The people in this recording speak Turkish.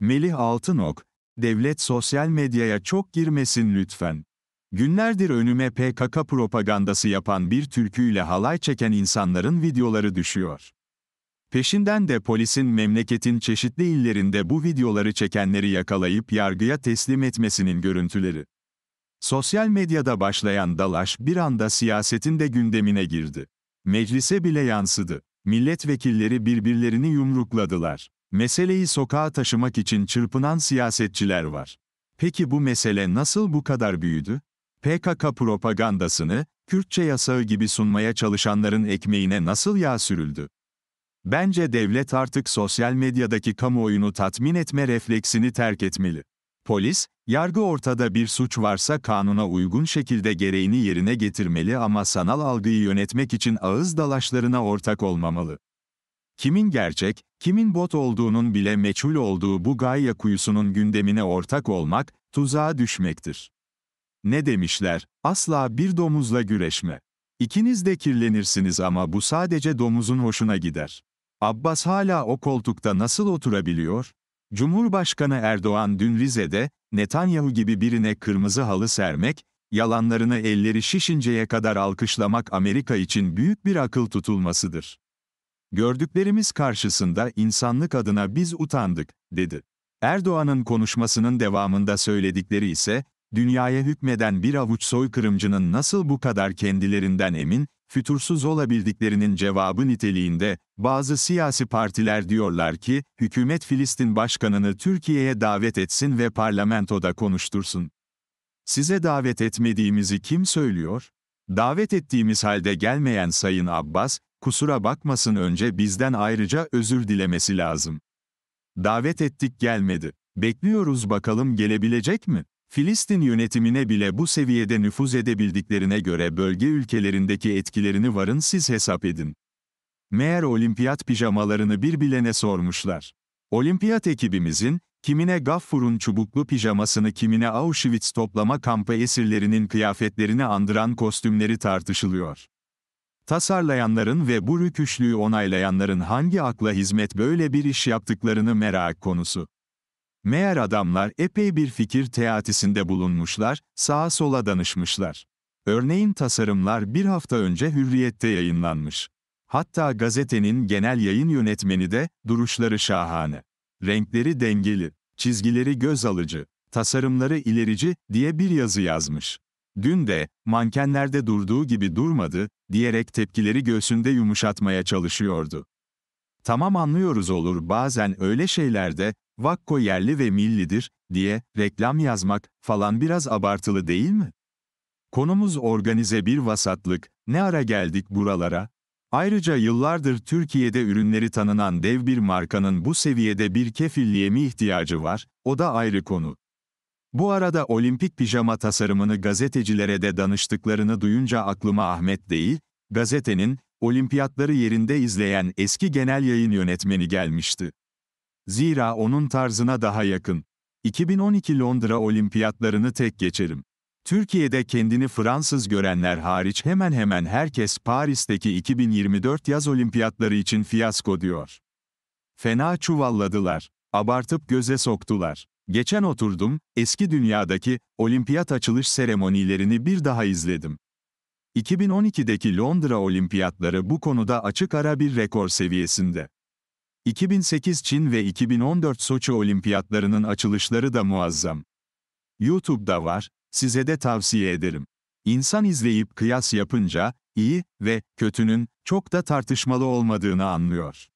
Melih Altınok, devlet sosyal medyaya çok girmesin lütfen. Günlerdir önüme PKK propagandası yapan bir türküyle halay çeken insanların videoları düşüyor. Peşinden de polisin memleketin çeşitli illerinde bu videoları çekenleri yakalayıp yargıya teslim etmesinin görüntüleri. Sosyal medyada başlayan dalaş bir anda siyasetin de gündemine girdi. Meclise bile yansıdı. Milletvekilleri birbirlerini yumrukladılar. Meseleyi sokağa taşımak için çırpınan siyasetçiler var. Peki bu mesele nasıl bu kadar büyüdü? PKK propagandasını, Kürtçe yasağı gibi sunmaya çalışanların ekmeğine nasıl yağ sürüldü? Bence devlet artık sosyal medyadaki kamuoyunu tatmin etme refleksini terk etmeli. Polis, yargı ortada bir suç varsa kanuna uygun şekilde gereğini yerine getirmeli ama sanal algıyı yönetmek için ağız dalaşlarına ortak olmamalı. Kimin gerçek, kimin bot olduğunun bile meçhul olduğu bu Gaia kuyusunun gündemine ortak olmak, tuzağa düşmektir. Ne demişler, asla bir domuzla güreşme. İkiniz de kirlenirsiniz ama bu sadece domuzun hoşuna gider. Abbas hala o koltukta nasıl oturabiliyor? Cumhurbaşkanı Erdoğan dün Rize'de, Netanyahu gibi birine kırmızı halı sermek, yalanlarını elleri şişinceye kadar alkışlamak Amerika için büyük bir akıl tutulmasıdır. Gördüklerimiz karşısında insanlık adına biz utandık, dedi. Erdoğan'ın konuşmasının devamında söyledikleri ise, dünyaya hükmeden bir avuç soykırımcının nasıl bu kadar kendilerinden emin, fütursuz olabildiklerinin cevabı niteliğinde, bazı siyasi partiler diyorlar ki, hükümet Filistin başkanını Türkiye'ye davet etsin ve parlamentoda konuştursun. Size davet etmediğimizi kim söylüyor? Davet ettiğimiz halde gelmeyen Sayın Abbas, kusura bakmasın önce bizden ayrıca özür dilemesi lazım. Davet ettik gelmedi. Bekliyoruz bakalım gelebilecek mi? Filistin yönetimine bile bu seviyede nüfuz edebildiklerine göre bölge ülkelerindeki etkilerini varın siz hesap edin. Meğer olimpiyat pijamalarını bir bilene sormuşlar. Olimpiyat ekibimizin, kimine Gaffur'un çubuklu pijamasını kimine Auschwitz toplama kampı esirlerinin kıyafetlerini andıran kostümleri tartışılıyor. Tasarlayanların ve bu rüküşlüğü onaylayanların hangi akla hizmet böyle bir iş yaptıklarını merak konusu. Meğer adamlar epey bir fikir teatisinde bulunmuşlar, sağa sola danışmışlar. Örneğin tasarımlar bir hafta önce Hürriyet'te yayınlanmış. Hatta gazetenin genel yayın yönetmeni de, duruşları şahane. Renkleri dengeli, çizgileri göz alıcı, tasarımları ilerici diye bir yazı yazmış dün de, mankenlerde durduğu gibi durmadı, diyerek tepkileri göğsünde yumuşatmaya çalışıyordu. Tamam anlıyoruz olur bazen öyle şeylerde, Vakko yerli ve millidir, diye, reklam yazmak, falan biraz abartılı değil mi? Konumuz organize bir vasatlık, ne ara geldik buralara? Ayrıca yıllardır Türkiye'de ürünleri tanınan dev bir markanın bu seviyede bir kefilliğe mi ihtiyacı var, o da ayrı konu. Bu arada olimpik pijama tasarımını gazetecilere de danıştıklarını duyunca aklıma Ahmet değil, gazetenin, olimpiyatları yerinde izleyen eski genel yayın yönetmeni gelmişti. Zira onun tarzına daha yakın. 2012 Londra olimpiyatlarını tek geçerim. Türkiye'de kendini Fransız görenler hariç hemen hemen herkes Paris'teki 2024 yaz olimpiyatları için fiyasko diyor. Fena çuvalladılar, abartıp göze soktular. Geçen oturdum, eski dünyadaki olimpiyat açılış seremonilerini bir daha izledim. 2012'deki Londra olimpiyatları bu konuda açık ara bir rekor seviyesinde. 2008 Çin ve 2014 Soçi olimpiyatlarının açılışları da muazzam. YouTube'da var, size de tavsiye ederim. İnsan izleyip kıyas yapınca, iyi ve kötünün çok da tartışmalı olmadığını anlıyor.